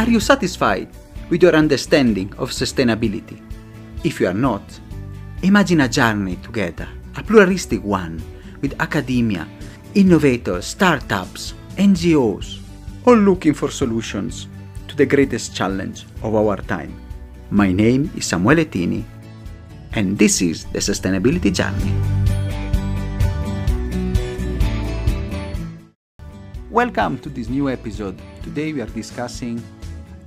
Are you satisfied with your understanding of sustainability? If you are not, imagine a journey together, a pluralistic one, with academia, innovators, startups, NGOs, all looking for solutions to the greatest challenge of our time. My name is Samuele Tini, and this is the Sustainability Journey. Welcome to this new episode. Today we are discussing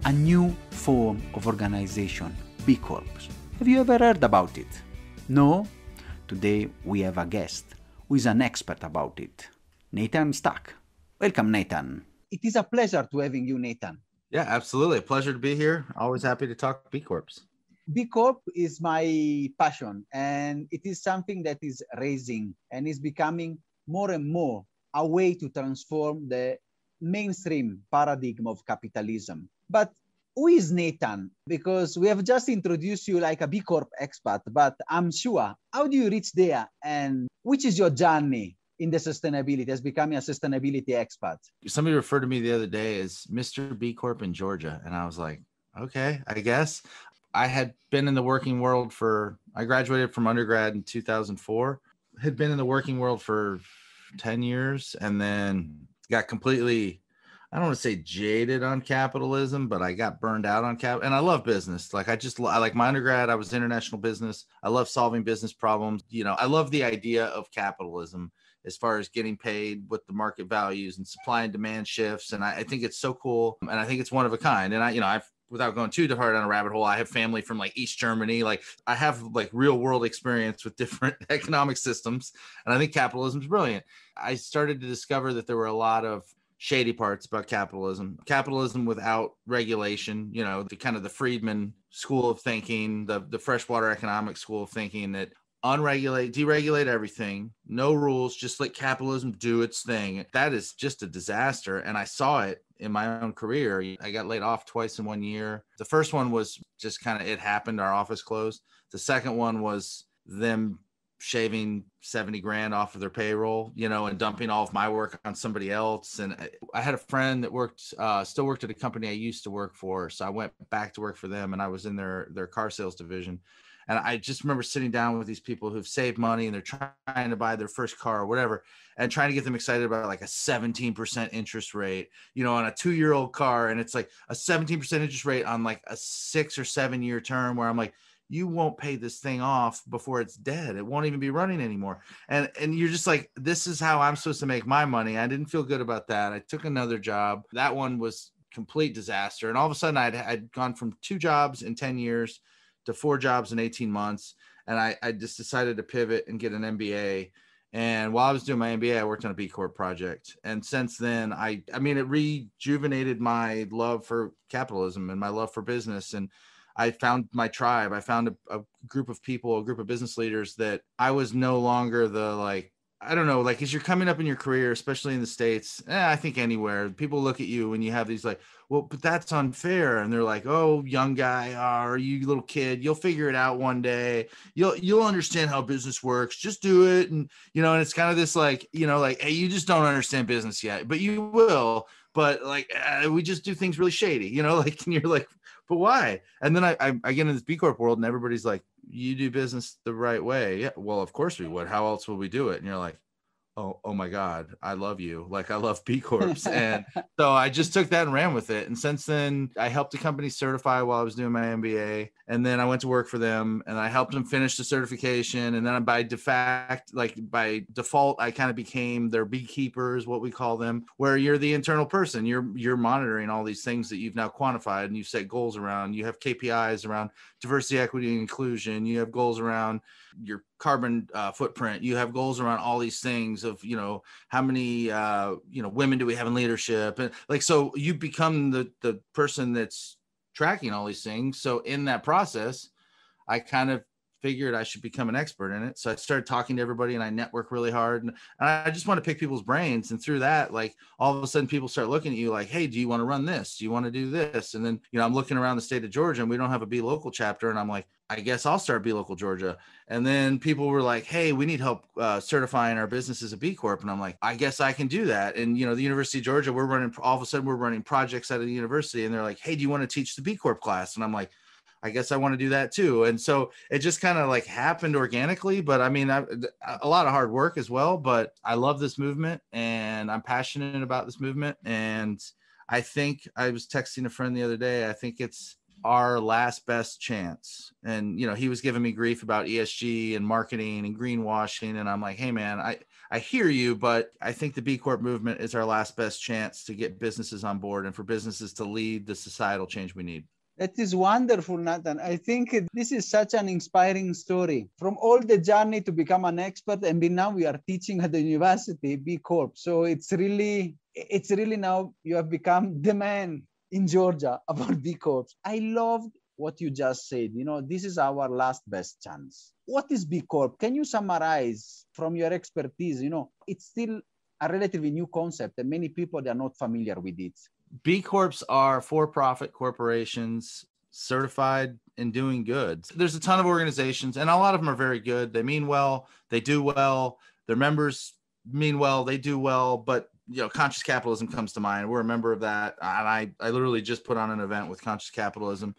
a new form of organization, B Corps. Have you ever heard about it? No? Today we have a guest who is an expert about it, Nathan Stack. Welcome, Nathan. It is a pleasure to having you, Nathan. Yeah, absolutely. Pleasure to be here. Always happy to talk B Corps. B Corp is my passion, and it is something that is raising and is becoming more and more a way to transform the mainstream paradigm of capitalism. But who is Nathan? Because we have just introduced you like a B Corp expert. but I'm sure how do you reach there and which is your journey in the sustainability as becoming a sustainability expert? Somebody referred to me the other day as Mr. B Corp in Georgia. And I was like, okay, I guess. I had been in the working world for, I graduated from undergrad in 2004, had been in the working world for 10 years, and then got completely I don't want to say jaded on capitalism, but I got burned out on cap. And I love business. Like I just, I like my undergrad. I was international business. I love solving business problems. You know, I love the idea of capitalism as far as getting paid with the market values and supply and demand shifts. And I, I think it's so cool. And I think it's one of a kind. And I, you know, I've without going too hard on a rabbit hole, I have family from like East Germany. Like I have like real world experience with different economic systems. And I think capitalism is brilliant. I started to discover that there were a lot of shady parts about capitalism. Capitalism without regulation, you know, the kind of the Friedman school of thinking, the, the freshwater economic school of thinking that unregulate, deregulate everything, no rules, just let capitalism do its thing. That is just a disaster. And I saw it in my own career. I got laid off twice in one year. The first one was just kind of it happened, our office closed. The second one was them shaving 70 grand off of their payroll, you know, and dumping all of my work on somebody else. And I, had a friend that worked, uh, still worked at a company I used to work for. So I went back to work for them and I was in their, their car sales division. And I just remember sitting down with these people who've saved money and they're trying to buy their first car or whatever, and trying to get them excited about like a 17% interest rate, you know, on a two year old car. And it's like a 17% interest rate on like a six or seven year term where I'm like, you won't pay this thing off before it's dead. It won't even be running anymore. And and you're just like, this is how I'm supposed to make my money. I didn't feel good about that. I took another job. That one was complete disaster. And all of a sudden, I'd I'd gone from two jobs in ten years to four jobs in eighteen months. And I I just decided to pivot and get an MBA. And while I was doing my MBA, I worked on a B Corp project. And since then, I I mean, it rejuvenated my love for capitalism and my love for business and I found my tribe. I found a, a, group of people, a group of business leaders that I was no longer the like, I don't know, like as you're coming up in your career, especially in the States, eh, I think anywhere, people look at you and you have these like, well, but that's unfair. And they're like, oh, young guy, are you little kid? You'll figure it out one day. You'll you'll understand how business works. Just do it. And you know, and it's kind of this like, you know, like, hey, you just don't understand business yet, but you will but like uh, we just do things really shady, you know, like, and you're like, but why? And then I, I, I, get in this B Corp world and everybody's like, you do business the right way. Yeah. Well, of course we would. How else will we do it? And you're like, oh, oh my God, I love you. Like I love B Corps. and so I just took that and ran with it. And since then, I helped a company certify while I was doing my MBA. And then I went to work for them and I helped them finish the certification. And then by de like by default, I kind of became their beekeepers, what we call them, where you're the internal person. You're you're monitoring all these things that you've now quantified and you set goals around. You have KPIs around diversity, equity, and inclusion. You have goals around your carbon uh, footprint you have goals around all these things of you know how many uh, you know women do we have in leadership and like so you become the the person that's tracking all these things so in that process i kind of figured I should become an expert in it. So I started talking to everybody and I network really hard. And, and I just want to pick people's brains. And through that, like all of a sudden people start looking at you like, hey, do you want to run this? Do you want to do this? And then, you know, I'm looking around the state of Georgia and we don't have a B local chapter. And I'm like, I guess I'll start B Local Georgia. And then people were like, hey, we need help uh, certifying our business as a B Corp. And I'm like, I guess I can do that. And, you know, the University of Georgia, we're running, all of a sudden, we're running projects out of the university. And they're like, hey, do you want to teach the B Corp class? And I'm like, I guess I want to do that too. And so it just kind of like happened organically, but I mean, I, a lot of hard work as well, but I love this movement and I'm passionate about this movement. And I think I was texting a friend the other day. I think it's our last best chance. And, you know, he was giving me grief about ESG and marketing and greenwashing. And I'm like, Hey man, I, I hear you, but I think the B Corp movement is our last best chance to get businesses on board and for businesses to lead the societal change we need. That is wonderful, Nathan. I think this is such an inspiring story. From all the journey to become an expert, and now we are teaching at the university B Corp. So it's really, it's really now you have become the man in Georgia about B Corp. I loved what you just said. You know, this is our last best chance. What is B Corp? Can you summarize from your expertise? You know, it's still a relatively new concept, and many people they are not familiar with it. B Corps are for profit corporations certified in doing good. There's a ton of organizations, and a lot of them are very good. They mean well, they do well, their members mean well, they do well, but you know, conscious capitalism comes to mind. We're a member of that. And I, I literally just put on an event with conscious capitalism.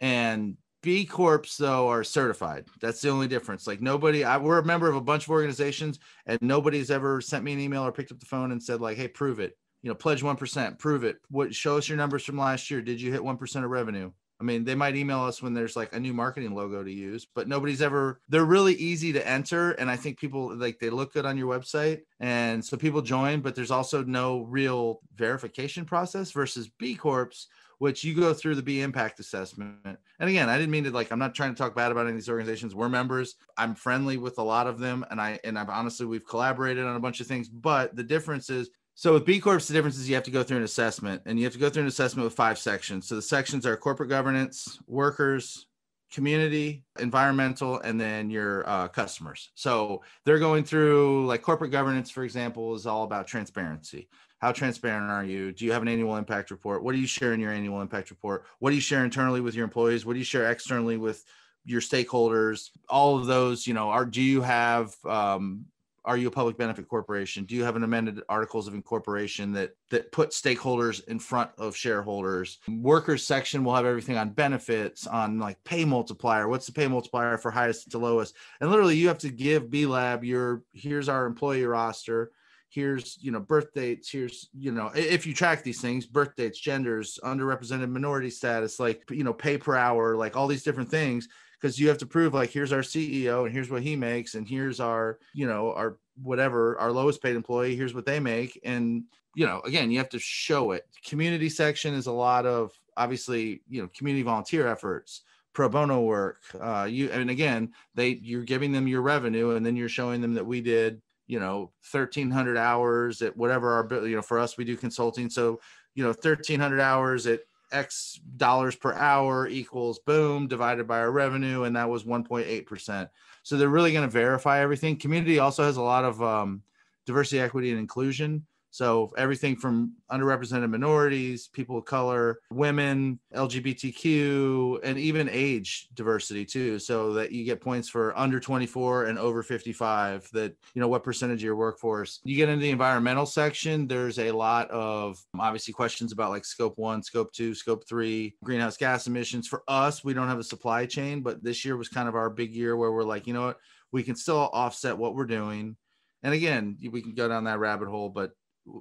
And B Corps though are certified. That's the only difference. Like nobody, I, we're a member of a bunch of organizations, and nobody's ever sent me an email or picked up the phone and said like, "Hey, prove it." you know, pledge 1%, prove it. What show us your numbers from last year. Did you hit 1% of revenue? I mean, they might email us when there's like a new marketing logo to use, but nobody's ever, they're really easy to enter. And I think people like they look good on your website. And so people join, but there's also no real verification process versus B Corps, which you go through the B impact assessment. And again, I didn't mean to like, I'm not trying to talk bad about any of these organizations. We're members. I'm friendly with a lot of them. And I, and I've honestly, we've collaborated on a bunch of things, but the difference is so with B Corps, the difference is you have to go through an assessment, and you have to go through an assessment with five sections. So the sections are corporate governance, workers, community, environmental, and then your uh, customers. So they're going through like corporate governance, for example, is all about transparency. How transparent are you? Do you have an annual impact report? What do you share in your annual impact report? What do you share internally with your employees? What do you share externally with your stakeholders all of those you know are do you have um, are you a public benefit corporation? Do you have an amended articles of incorporation that that put stakeholders in front of shareholders? Workers section will have everything on benefits, on like pay multiplier. What's the pay multiplier for highest to lowest? And literally, you have to give B Lab your here's our employee roster here's you know birth dates here's you know if you track these things birth dates genders underrepresented minority status like you know pay per hour like all these different things because you have to prove like here's our CEO and here's what he makes and here's our you know our whatever our lowest paid employee here's what they make and you know again you have to show it. Community section is a lot of obviously you know community volunteer efforts pro bono work uh, you and again they you're giving them your revenue and then you're showing them that we did you know 1300 hours at whatever our you know for us we do consulting so you know 1300 hours at X dollars per hour equals boom divided by our revenue, and that was 1.8%. So they're really going to verify everything. Community also has a lot of um, diversity, equity, and inclusion so everything from underrepresented minorities, people of color, women, LGBTQ, and even age diversity too. So that you get points for under 24 and over 55. That you know what percentage of your workforce. You get into the environmental section. There's a lot of obviously questions about like scope one, scope two, scope three, greenhouse gas emissions. For us, we don't have a supply chain, but this year was kind of our big year where we're like, you know what, we can still offset what we're doing. And again, we can go down that rabbit hole, but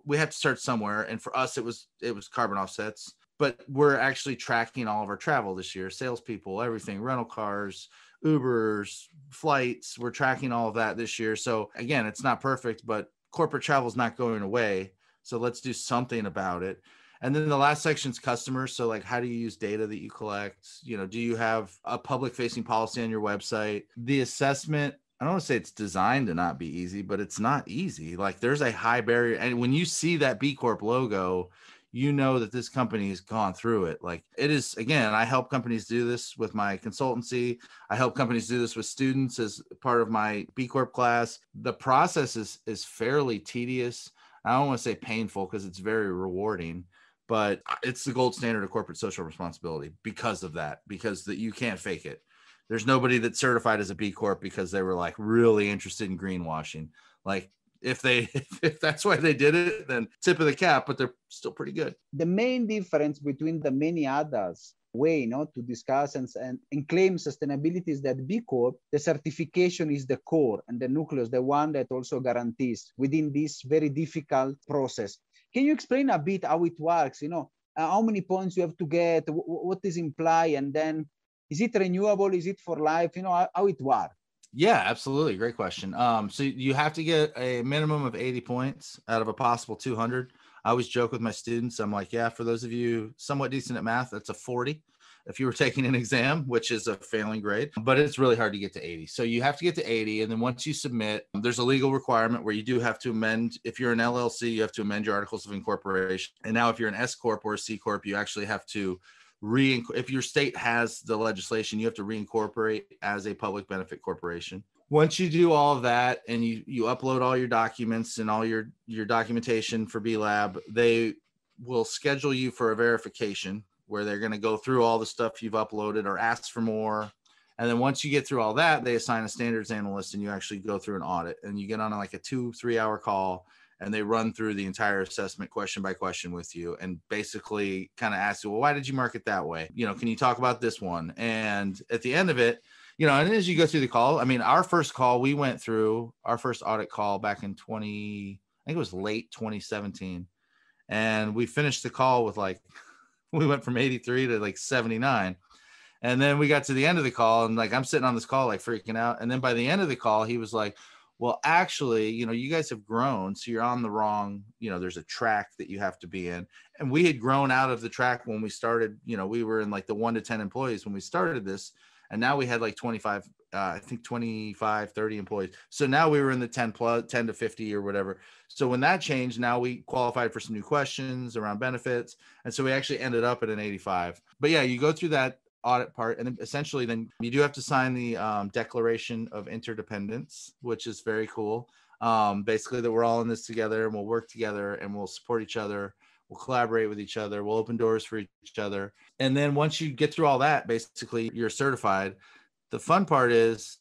we have to start somewhere and for us it was it was carbon offsets but we're actually tracking all of our travel this year salespeople everything rental cars ubers flights we're tracking all of that this year so again it's not perfect but corporate travel is not going away so let's do something about it and then the last section is customers so like how do you use data that you collect you know do you have a public facing policy on your website the assessment I don't want to say it's designed to not be easy, but it's not easy. Like there's a high barrier. And when you see that B Corp logo, you know that this company has gone through it. Like it is, again, I help companies do this with my consultancy. I help companies do this with students as part of my B Corp class. The process is, is fairly tedious. I don't want to say painful because it's very rewarding, but it's the gold standard of corporate social responsibility because of that, because that you can't fake it there's nobody that certified as a B Corp because they were like really interested in greenwashing. Like if they if that's why they did it, then tip of the cap, but they're still pretty good. The main difference between the many others way you know, to discuss and, and, and claim sustainability is that B Corp, the certification is the core and the nucleus, the one that also guarantees within this very difficult process. Can you explain a bit how it works? You know, uh, how many points you have to get, w- what is implied, and then is it renewable is it for life you know how, how it works yeah, absolutely. Great question. Um, so you have to get a minimum of 80 points out of a possible 200. I always joke with my students. I'm like, yeah, for those of you somewhat decent at math, that's a 40. If you were taking an exam, which is a failing grade, but it's really hard to get to 80. So you have to get to 80. And then once you submit, there's a legal requirement where you do have to amend. If you're an LLC, you have to amend your articles of incorporation. And now, if you're an S Corp or a C Corp, you actually have to re if your state has the legislation, you have to reincorporate as a public benefit corporation. Once you do all of that and you you upload all your documents and all your your documentation for B Lab, they will schedule you for a verification where they're going to go through all the stuff you've uploaded or ask for more. And then once you get through all that, they assign a standards analyst and you actually go through an audit and you get on like a two, three hour call and they run through the entire assessment question by question with you and basically kind of ask you, well, why did you mark it that way? You know, can you talk about this one? And at the end of it, you know, and as you go through the call, I mean, our first call we went through our first audit call back in 20, I think it was late 2017. And we finished the call with like, we went from 83 to like 79. And then we got to the end of the call and like, I'm sitting on this call, like freaking out. And then by the end of the call, he was like, well actually you know you guys have grown so you're on the wrong you know there's a track that you have to be in and we had grown out of the track when we started you know we were in like the 1 to 10 employees when we started this and now we had like 25 uh, i think 25 30 employees so now we were in the 10 plus 10 to 50 or whatever so when that changed now we qualified for some new questions around benefits and so we actually ended up at an 85 but yeah you go through that audit part and then essentially then you do have to sign the um, declaration of interdependence which is very cool um, basically that we're all in this together and we'll work together and we'll support each other we'll collaborate with each other we'll open doors for each other and then once you get through all that basically you're certified the fun part is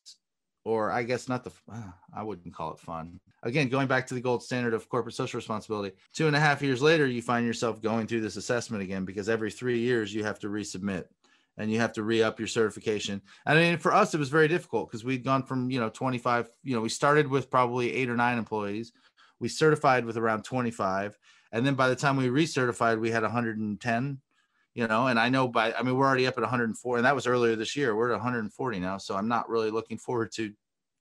or i guess not the uh, i wouldn't call it fun again going back to the gold standard of corporate social responsibility two and a half years later you find yourself going through this assessment again because every three years you have to resubmit and you have to re-up your certification and I mean, for us it was very difficult because we'd gone from you know 25 you know we started with probably eight or nine employees we certified with around 25 and then by the time we recertified we had 110 you know and i know by i mean we're already up at 104 and that was earlier this year we're at 140 now so i'm not really looking forward to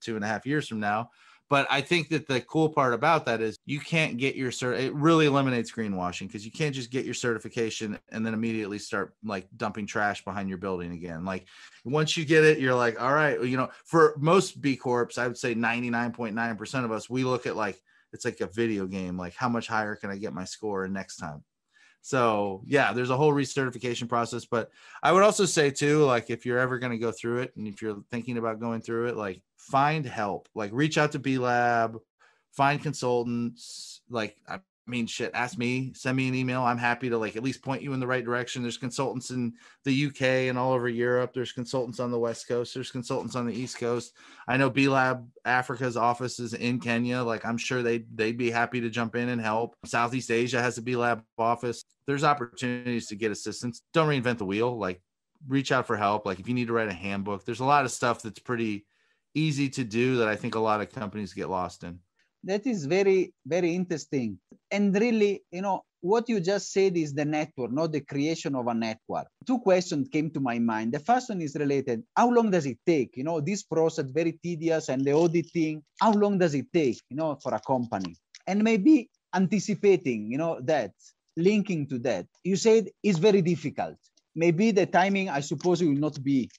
two and a half years from now but I think that the cool part about that is you can't get your cert. It really eliminates greenwashing because you can't just get your certification and then immediately start like dumping trash behind your building again. Like once you get it, you're like, all right, you know, for most B Corps, I would say 99.9% of us, we look at like, it's like a video game, like how much higher can I get my score next time? So yeah, there's a whole recertification process. But I would also say too, like if you're ever going to go through it, and if you're thinking about going through it, like find help. Like reach out to B Lab, find consultants. Like I I mean, shit, ask me, send me an email. I'm happy to like at least point you in the right direction. There's consultants in the UK and all over Europe. There's consultants on the West Coast. There's consultants on the East Coast. I know B Lab Africa's office is in Kenya. Like I'm sure they they'd be happy to jump in and help. Southeast Asia has a B Lab office. There's opportunities to get assistance. Don't reinvent the wheel. Like reach out for help. Like if you need to write a handbook, there's a lot of stuff that's pretty easy to do that I think a lot of companies get lost in that is very very interesting and really you know what you just said is the network not the creation of a network two questions came to my mind the first one is related how long does it take you know this process very tedious and the auditing how long does it take you know for a company and maybe anticipating you know that linking to that you said it's very difficult maybe the timing i suppose will not be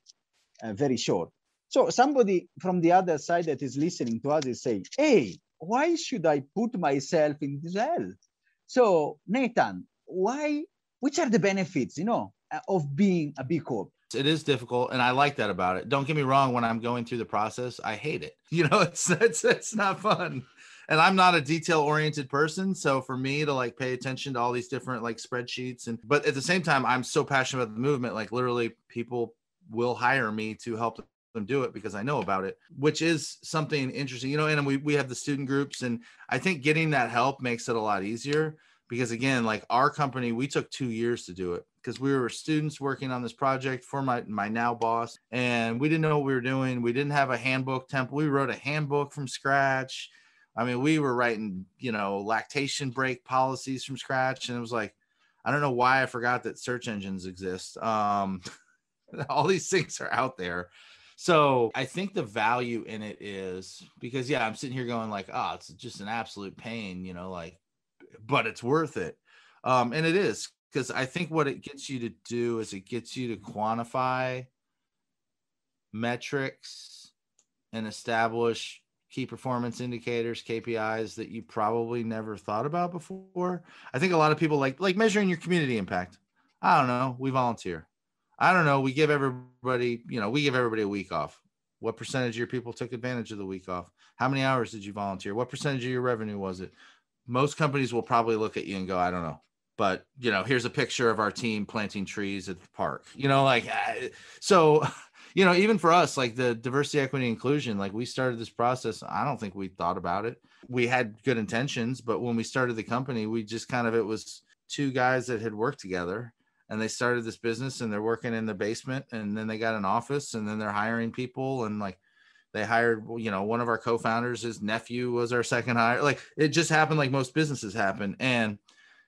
uh, very short so somebody from the other side that is listening to us is saying hey why should I put myself in this hell? So Nathan, why? Which are the benefits, you know, uh, of being a B Corp? It is difficult, and I like that about it. Don't get me wrong. When I'm going through the process, I hate it. You know, it's it's it's not fun. And I'm not a detail oriented person, so for me to like pay attention to all these different like spreadsheets and but at the same time, I'm so passionate about the movement. Like literally, people will hire me to help them do it because I know about it, which is something interesting, you know. And we, we have the student groups, and I think getting that help makes it a lot easier because, again, like our company, we took two years to do it because we were students working on this project for my, my now boss, and we didn't know what we were doing. We didn't have a handbook template, we wrote a handbook from scratch. I mean, we were writing, you know, lactation break policies from scratch, and it was like, I don't know why I forgot that search engines exist. Um, all these things are out there so I think the value in it is because yeah, I'm sitting here going like, ah, oh, it's just an absolute pain, you know, like, but it's worth it. Um, and it is because I think what it gets you to do is it gets you to quantify metrics and establish key performance indicators kpis that you probably never thought about before i think a lot of people like like measuring your community impact i don't know we volunteer I don't know. We give everybody, you know, we give everybody a week off. What percentage of your people took advantage of the week off? How many hours did you volunteer? What percentage of your revenue was it? Most companies will probably look at you and go, I don't know. But, you know, here's a picture of our team planting trees at the park, you know, like, so, you know, even for us, like the diversity, equity, inclusion, like we started this process. I don't think we thought about it. We had good intentions, but when we started the company, we just kind of, it was two guys that had worked together and they started this business and they're working in the basement and then they got an office and then they're hiring people and like they hired you know one of our co-founders his nephew was our second hire like it just happened like most businesses happen and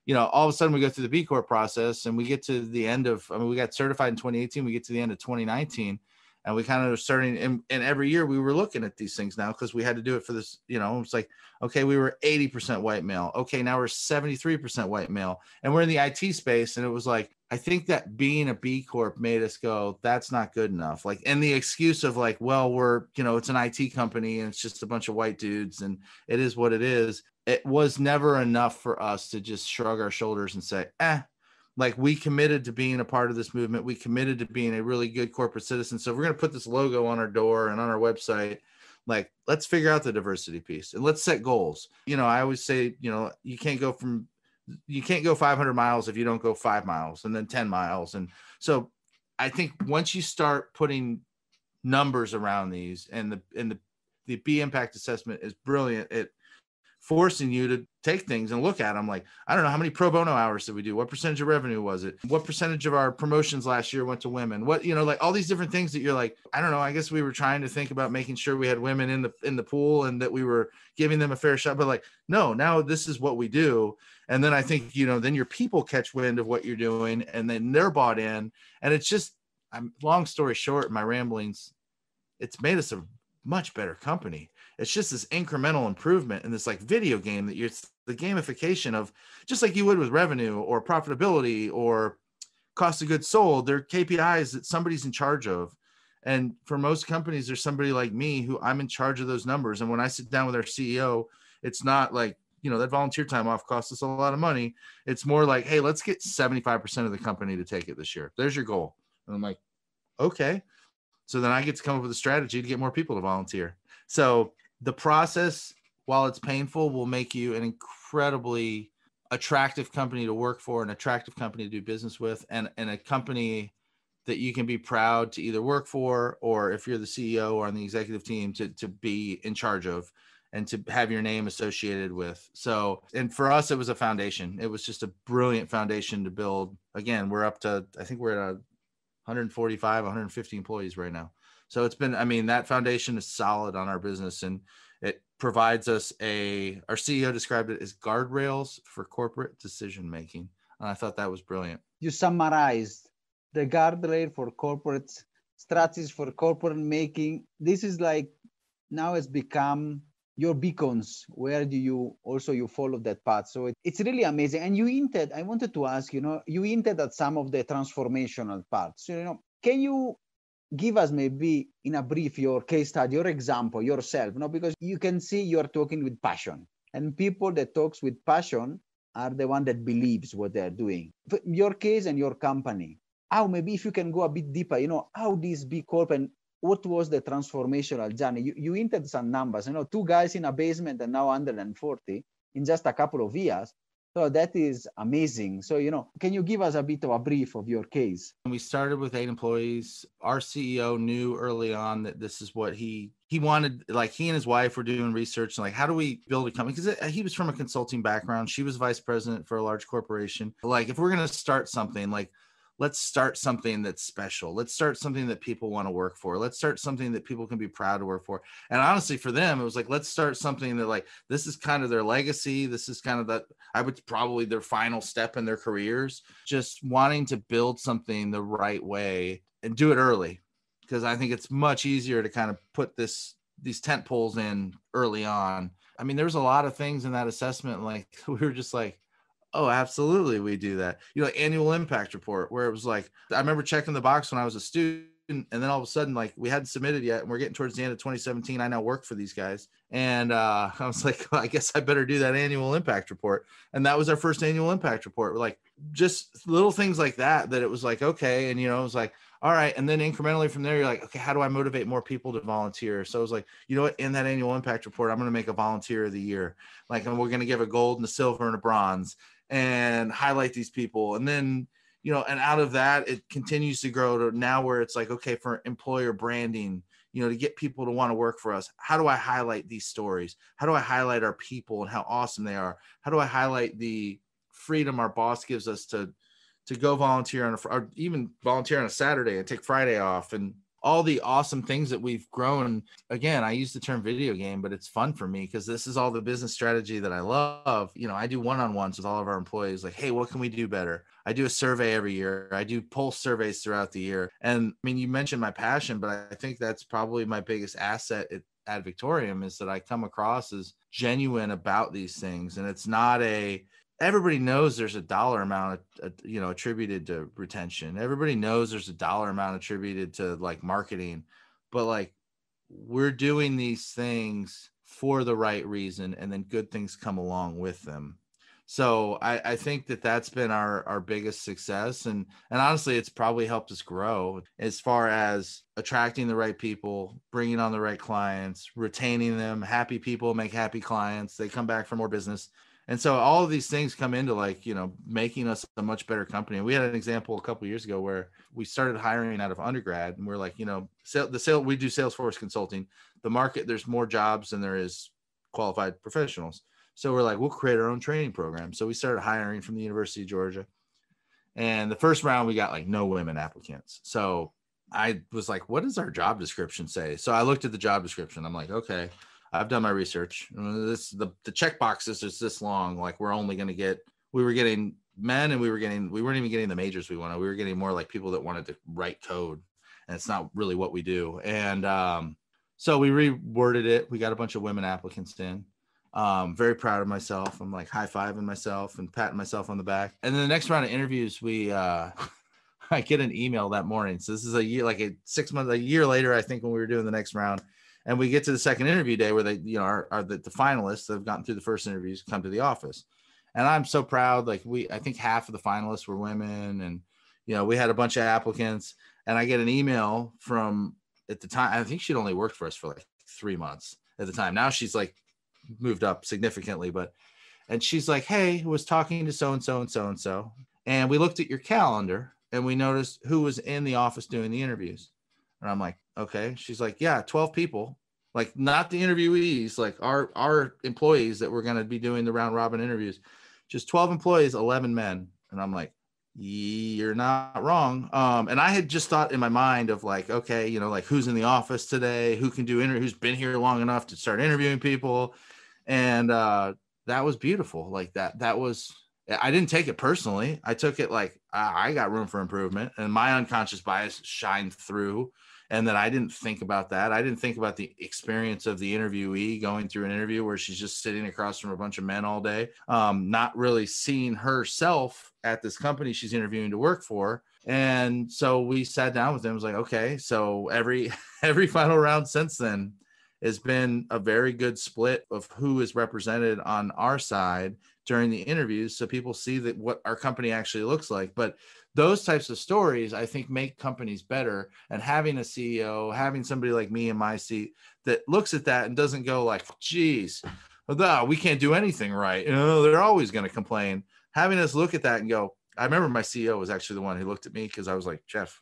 you know all of a sudden we go through the b corp process and we get to the end of i mean we got certified in 2018 we get to the end of 2019 and we kind of were starting and, and every year we were looking at these things now because we had to do it for this you know it's like okay we were 80% white male okay now we're 73% white male and we're in the it space and it was like I think that being a B Corp made us go, that's not good enough. Like, and the excuse of like, well, we're, you know, it's an IT company and it's just a bunch of white dudes and it is what it is. It was never enough for us to just shrug our shoulders and say, eh, like we committed to being a part of this movement. We committed to being a really good corporate citizen. So we're going to put this logo on our door and on our website. Like, let's figure out the diversity piece and let's set goals. You know, I always say, you know, you can't go from you can't go 500 miles if you don't go five miles and then 10 miles. And so I think once you start putting numbers around these and the, and the, the B impact assessment is brilliant at forcing you to take things and look at them like i don't know how many pro bono hours did we do what percentage of revenue was it what percentage of our promotions last year went to women what you know like all these different things that you're like i don't know i guess we were trying to think about making sure we had women in the in the pool and that we were giving them a fair shot but like no now this is what we do and then i think you know then your people catch wind of what you're doing and then they're bought in and it's just i'm long story short my ramblings it's made us a much better company. It's just this incremental improvement in this like video game that you're the gamification of just like you would with revenue or profitability or cost of goods sold, they're KPIs that somebody's in charge of. And for most companies, there's somebody like me who I'm in charge of those numbers. And when I sit down with our CEO, it's not like, you know, that volunteer time off costs us a lot of money. It's more like, hey, let's get 75% of the company to take it this year. There's your goal. And I'm like, okay. So then I get to come up with a strategy to get more people to volunteer. So the process, while it's painful, will make you an incredibly attractive company to work for, an attractive company to do business with, and, and a company that you can be proud to either work for or if you're the CEO or on the executive team to, to be in charge of and to have your name associated with. So, and for us, it was a foundation. It was just a brilliant foundation to build. Again, we're up to, I think we're at a 145, 150 employees right now. So it's been, I mean, that foundation is solid on our business and it provides us a, our CEO described it as guardrails for corporate decision making. And I thought that was brilliant. You summarized the guardrail for corporate strategies for corporate making. This is like now it's become your beacons where do you also you follow that path so it, it's really amazing and you hinted i wanted to ask you know you hinted at some of the transformational parts so, you know can you give us maybe in a brief your case study your example yourself you no know, because you can see you're talking with passion and people that talks with passion are the one that believes what they're doing your case and your company how maybe if you can go a bit deeper you know how this b corp and what was the transformational journey? You, you entered some numbers, you know, two guys in a basement and now 140 in just a couple of years. So that is amazing. So, you know, can you give us a bit of a brief of your case? We started with eight employees. Our CEO knew early on that this is what he he wanted like he and his wife were doing research and like how do we build a company because he was from a consulting background she was vice president for a large corporation like if we're going to start something like let's start something that's special. Let's start something that people want to work for. Let's start something that people can be proud to work for. And honestly, for them, it was like, let's start something that like this is kind of their legacy. This is kind of that I would probably their final step in their careers. Just wanting to build something the right way and do it early. Because I think it's much easier to kind of put this these tent poles in early on. I mean, there's a lot of things in that assessment. Like we were just like, oh absolutely we do that you know annual impact report where it was like i remember checking the box when i was a student and then all of a sudden like we hadn't submitted yet and we're getting towards the end of 2017 i now work for these guys and uh, i was like well, i guess i better do that annual impact report and that was our first annual impact report we're like just little things like that that it was like okay and you know it was like all right and then incrementally from there you're like okay how do i motivate more people to volunteer so it was like you know what in that annual impact report i'm going to make a volunteer of the year like and we're going to give a gold and a silver and a bronze and highlight these people. And then, you know, and out of that, it continues to grow to now where it's like, okay, for employer branding, you know, to get people to want to work for us, how do I highlight these stories? How do I highlight our people and how awesome they are? How do I highlight the freedom our boss gives us to, to go volunteer on a, or even volunteer on a Saturday and take Friday off and all the awesome things that we've grown. Again, I use the term video game, but it's fun for me because this is all the business strategy that I love. You know, I do one on ones with all of our employees like, hey, what can we do better? I do a survey every year, I do pulse surveys throughout the year. And I mean, you mentioned my passion, but I think that's probably my biggest asset at, at Victorium is that I come across as genuine about these things. And it's not a, everybody knows there's a dollar amount you know attributed to retention everybody knows there's a dollar amount attributed to like marketing but like we're doing these things for the right reason and then good things come along with them so I, I think that that's been our our biggest success and and honestly it's probably helped us grow as far as attracting the right people bringing on the right clients retaining them happy people make happy clients they come back for more business and so all of these things come into like you know making us a much better company we had an example a couple years ago where we started hiring out of undergrad and we're like you know sale, the sale we do salesforce consulting the market there's more jobs than there is qualified professionals so we're like we'll create our own training program so we started hiring from the university of georgia and the first round we got like no women applicants so i was like what does our job description say so i looked at the job description i'm like okay I've done my research. Uh, this the the check boxes is this long. Like we're only going to get. We were getting men, and we were getting. We weren't even getting the majors we wanted. We were getting more like people that wanted to write code, and it's not really what we do. And um, so we reworded it. We got a bunch of women applicants in. Um, very proud of myself. I'm like high fiving myself and patting myself on the back. And then the next round of interviews, we. Uh, I get an email that morning. So this is a year, like a six months, a year later, I think when we were doing the next round, and we get to the second interview day where they, you know, are, are the, the finalists that have gotten through the first interviews come to the office. And I'm so proud. Like we, I think half of the finalists were women and, you know, we had a bunch of applicants and I get an email from at the time, I think she'd only worked for us for like three months at the time. Now she's like moved up significantly, but, and she's like, Hey, was talking to so-and-so and so-and-so. And we looked at your calendar and we noticed who was in the office doing the interviews. And I'm like, okay. She's like, yeah, 12 people, like not the interviewees, like our, our employees that we're going to be doing the round robin interviews, just 12 employees, 11 men. And I'm like, you're not wrong. Um, and I had just thought in my mind of like, okay, you know, like who's in the office today, who can do inter, who's been here long enough to start interviewing people. And, uh, that was beautiful. Like that, that was, I didn't take it personally. I took it like I got room for improvement, and my unconscious bias shined through. And that I didn't think about that. I didn't think about the experience of the interviewee going through an interview where she's just sitting across from a bunch of men all day, um, not really seeing herself at this company she's interviewing to work for. And so we sat down with them. Was like, okay, so every every final round since then, has been a very good split of who is represented on our side during the interviews so people see that what our company actually looks like but those types of stories i think make companies better and having a ceo having somebody like me in my seat that looks at that and doesn't go like geez we can't do anything right you know they're always going to complain having us look at that and go i remember my ceo was actually the one who looked at me because i was like jeff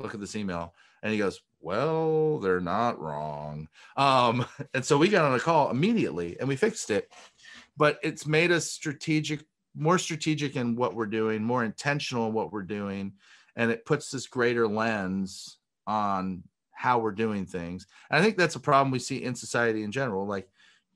look at this email and he goes well they're not wrong um, and so we got on a call immediately and we fixed it but it's made us strategic, more strategic in what we're doing, more intentional in what we're doing. And it puts this greater lens on how we're doing things. And I think that's a problem we see in society in general. Like,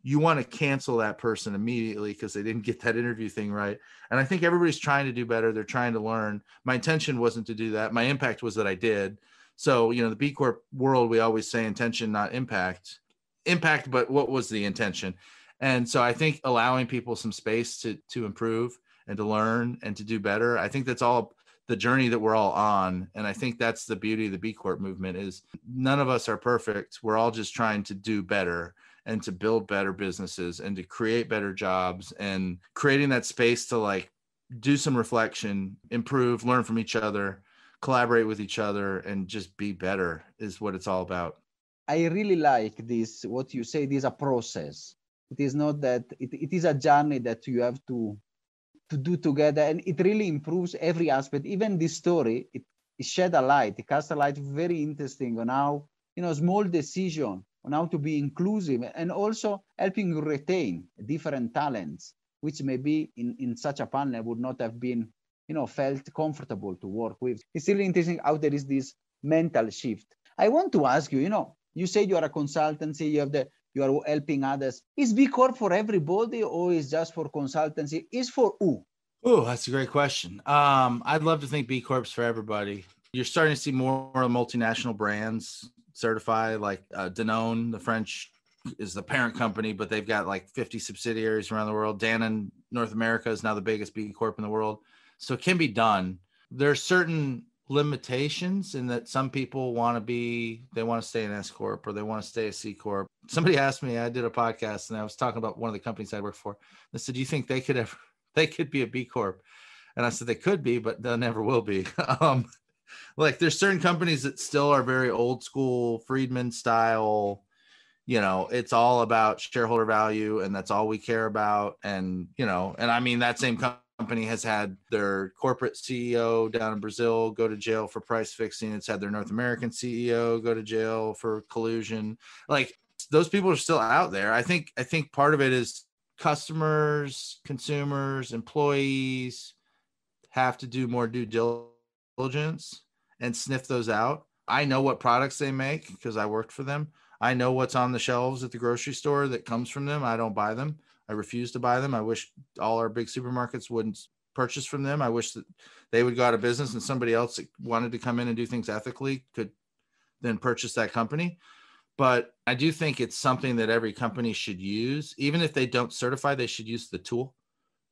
you want to cancel that person immediately because they didn't get that interview thing right. And I think everybody's trying to do better. They're trying to learn. My intention wasn't to do that. My impact was that I did. So, you know, the B Corp world, we always say intention, not impact. Impact, but what was the intention? And so I think allowing people some space to to improve and to learn and to do better, I think that's all the journey that we're all on. And I think that's the beauty of the B Corp movement is none of us are perfect. We're all just trying to do better and to build better businesses and to create better jobs and creating that space to like do some reflection, improve, learn from each other, collaborate with each other, and just be better is what it's all about. I really like this, what you say, this a process it is not that it, it is a journey that you have to to do together and it really improves every aspect even this story it, it shed a light it casts a light very interesting on how you know small decision on how to be inclusive and also helping you retain different talents which maybe in, in such a panel would not have been you know felt comfortable to work with it's really interesting how there is this mental shift i want to ask you you know you say you are a consultancy you have the you are helping others. Is B Corp for everybody or is just for consultancy? Is for who? Oh, that's a great question. Um, I'd love to think B Corp's for everybody. You're starting to see more multinational brands certify, like uh, Danone, the French is the parent company, but they've got like 50 subsidiaries around the world. Danone North America is now the biggest B Corp in the world. So it can be done. There's certain limitations in that some people want to be they want to stay an S corp or they want to stay a C corp. Somebody asked me, I did a podcast and I was talking about one of the companies I work for. They said, "Do you think they could ever they could be a B corp?" And I said, "They could be, but they never will be." um, like there's certain companies that still are very old school Friedman style. You know, it's all about shareholder value, and that's all we care about. And you know, and I mean that same company company has had their corporate CEO down in Brazil go to jail for price fixing. It's had their North American CEO go to jail for collusion. Like those people are still out there. I think I think part of it is customers, consumers, employees have to do more due diligence and sniff those out. I know what products they make because I worked for them. I know what's on the shelves at the grocery store that comes from them. I don't buy them. I refuse to buy them. I wish all our big supermarkets wouldn't purchase from them. I wish that they would go out of business and somebody else that wanted to come in and do things ethically could then purchase that company. But I do think it's something that every company should use. Even if they don't certify, they should use the tool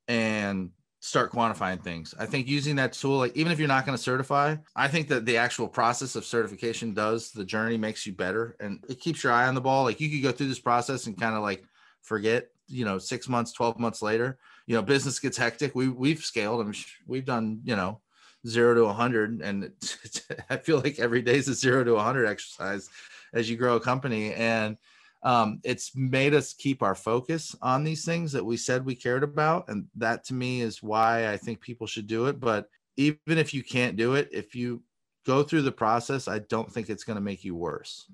and start quantifying things. I think using that tool, like even if you're not going to certify, I think that the actual process of certification does the journey makes you better and it keeps your eye on the ball. Like you could go through this process and kind of like forget you know six months, twelve months later, you know business gets hectic. We we've scaled. I'm we've done you know zero to a hundred, and I feel like every day is a zero to a hundred exercise as you grow a company and. Um, it's made us keep our focus on these things that we said we cared about. And that to me is why I think people should do it. But even if you can't do it, if you go through the process, I don't think it's going to make you worse.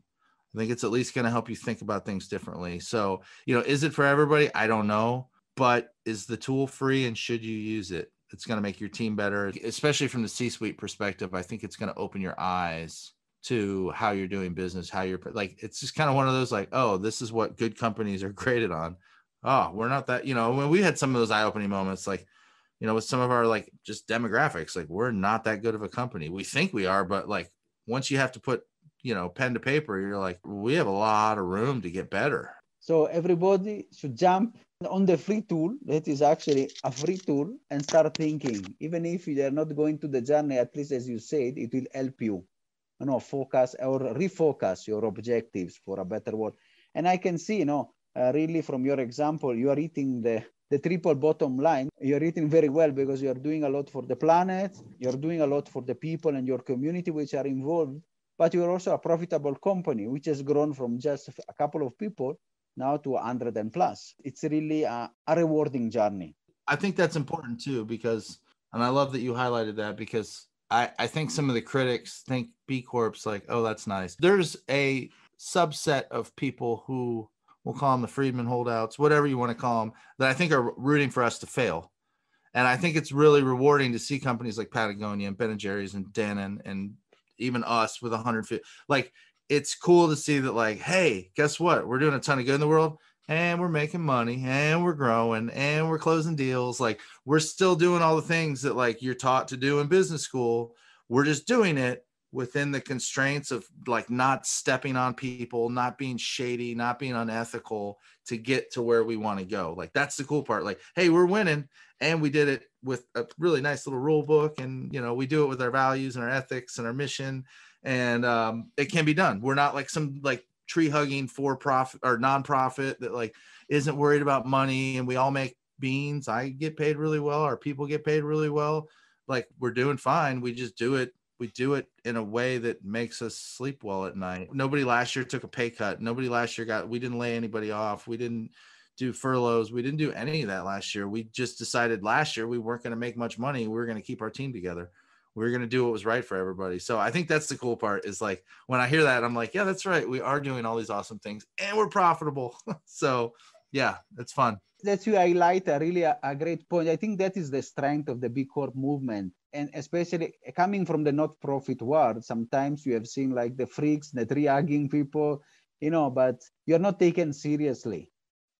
I think it's at least going to help you think about things differently. So, you know, is it for everybody? I don't know, but is the tool free and should you use it? It's going to make your team better, especially from the C suite perspective. I think it's going to open your eyes to how you're doing business, how you're like, it's just kind of one of those like, oh, this is what good companies are graded on. Oh, we're not that, you know, when we had some of those eye opening moments, like, you know, with some of our like just demographics, like we're not that good of a company. We think we are, but like once you have to put you know pen to paper you're like we have a lot of room to get better so everybody should jump on the free tool that is actually a free tool and start thinking even if you are not going to the journey at least as you said it will help you you know focus or refocus your objectives for a better world and i can see you know uh, really from your example you are eating the the triple bottom line you're eating very well because you're doing a lot for the planet you're doing a lot for the people and your community which are involved but we are also a profitable company, which has grown from just a couple of people now to 100 and plus. It's really a, a rewarding journey. I think that's important too, because, and I love that you highlighted that because I, I think some of the critics think B Corp's like, oh, that's nice. There's a subset of people who we'll call them the Freedman holdouts, whatever you want to call them, that I think are rooting for us to fail. And I think it's really rewarding to see companies like Patagonia and Ben and Jerry's and Dannon and even us with 150 like it's cool to see that like hey guess what we're doing a ton of good in the world and we're making money and we're growing and we're closing deals like we're still doing all the things that like you're taught to do in business school we're just doing it within the constraints of like not stepping on people, not being shady, not being unethical to get to where we want to go. Like that's the cool part. Like, hey, we're winning and we did it with a really nice little rule book and you know, we do it with our values and our ethics and our mission and um, it can be done. We're not like some like tree hugging for profit or nonprofit that like isn't worried about money and we all make beans. I get paid really well, our people get paid really well. Like we're doing fine. We just do it we do it in a way that makes us sleep well at night. Nobody last year took a pay cut. Nobody last year got, we didn't lay anybody off. We didn't do furloughs. We didn't do any of that last year. We just decided last year we weren't going to make much money. We were going to keep our team together. We were going to do what was right for everybody. So I think that's the cool part is like when I hear that, I'm like, yeah, that's right. We are doing all these awesome things and we're profitable. so yeah, that's fun. That's you highlight a really a, a great point. I think that is the strength of the B Corp movement and especially coming from the not profit world, sometimes you have seen like the freaks, the triagging people, you know, but you're not taken seriously.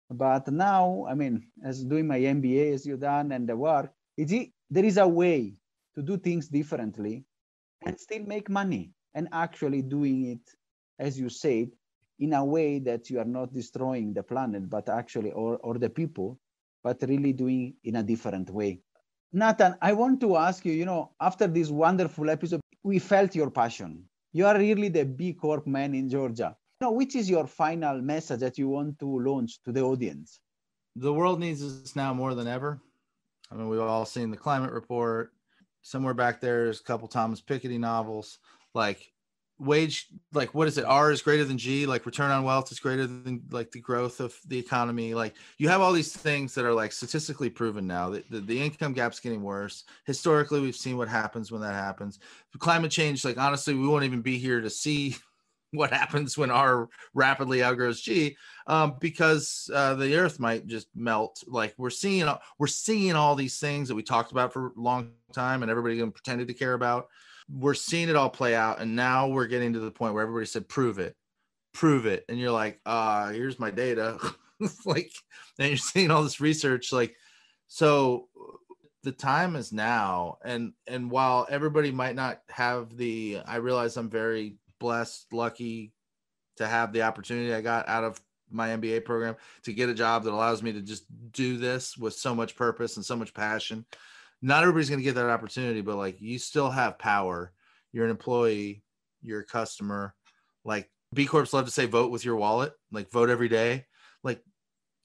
But now, I mean, as doing my MBA as you done and the work, it, there is a way to do things differently and still make money and actually doing it, as you said, in a way that you are not destroying the planet, but actually, or, or the people, but really doing in a different way. Nathan, I want to ask you, you know, after this wonderful episode, we felt your passion. You are really the B Corp man in Georgia. Now, which is your final message that you want to launch to the audience? The world needs us now more than ever. I mean, we've all seen the climate report. Somewhere back there is a couple Thomas Piketty novels. Like, wage like what is it r is greater than g like return on wealth is greater than like the growth of the economy like you have all these things that are like statistically proven now the, the, the income gap's getting worse historically we've seen what happens when that happens climate change like honestly we won't even be here to see what happens when r rapidly outgrows g um, because uh, the earth might just melt like we're seeing we're seeing all these things that we talked about for a long time and everybody pretended to care about we're seeing it all play out, and now we're getting to the point where everybody said, "Prove it, prove it," and you're like, "Ah, uh, here's my data." like, and you're seeing all this research. Like, so the time is now, and and while everybody might not have the, I realize I'm very blessed, lucky to have the opportunity I got out of my MBA program to get a job that allows me to just do this with so much purpose and so much passion not everybody's going to get that opportunity, but like you still have power. You're an employee, you're a customer. Like B Corps love to say, vote with your wallet, like vote every day. Like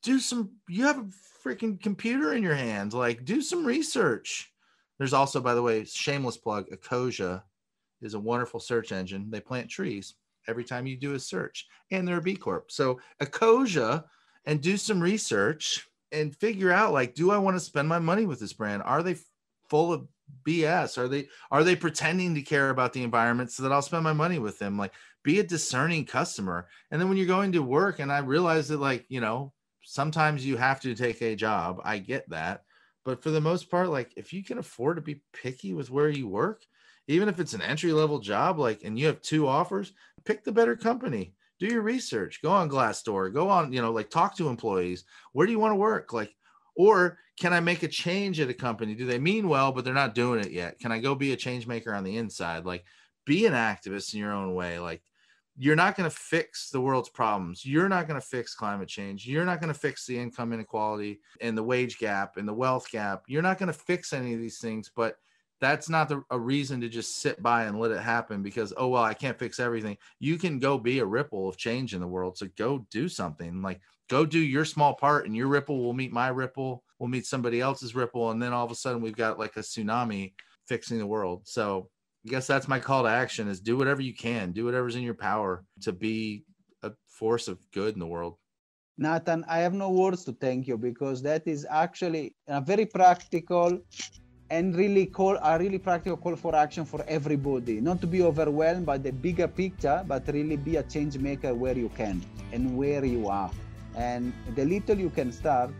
do some, you have a freaking computer in your hand, like do some research. There's also, by the way, shameless plug, Ecosia is a wonderful search engine. They plant trees every time you do a search, and they're a B Corp. So Ecosia and do some research and figure out like do i want to spend my money with this brand are they full of bs are they are they pretending to care about the environment so that i'll spend my money with them like be a discerning customer and then when you're going to work and i realize that like you know sometimes you have to take a job i get that but for the most part like if you can afford to be picky with where you work even if it's an entry level job like and you have two offers pick the better company do your research go on glassdoor go on you know like talk to employees where do you want to work like or can i make a change at a company do they mean well but they're not doing it yet can i go be a change maker on the inside like be an activist in your own way like you're not going to fix the world's problems you're not going to fix climate change you're not going to fix the income inequality and the wage gap and the wealth gap you're not going to fix any of these things but that's not the, a reason to just sit by and let it happen because oh well i can't fix everything you can go be a ripple of change in the world so go do something like go do your small part and your ripple will meet my ripple will meet somebody else's ripple and then all of a sudden we've got like a tsunami fixing the world so i guess that's my call to action is do whatever you can do whatever's in your power to be a force of good in the world nathan i have no words to thank you because that is actually a very practical and really call a really practical call for action for everybody not to be overwhelmed by the bigger picture but really be a change maker where you can and where you are and the little you can start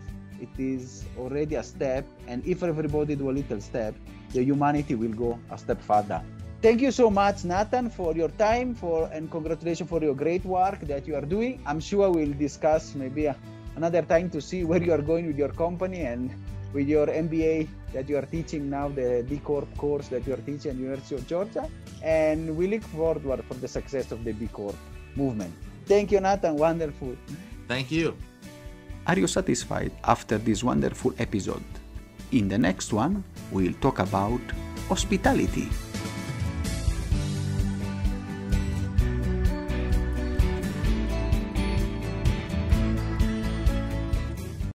it is already a step and if everybody do a little step the humanity will go a step further thank you so much nathan for your time for and congratulations for your great work that you are doing i'm sure we'll discuss maybe another time to see where you are going with your company and with your mba that you are teaching now, the B Corp course that you are teaching at University of Georgia. And we look forward for the success of the B Corp movement. Thank you, Nathan. Wonderful. Thank you. Are you satisfied after this wonderful episode? In the next one, we'll talk about hospitality.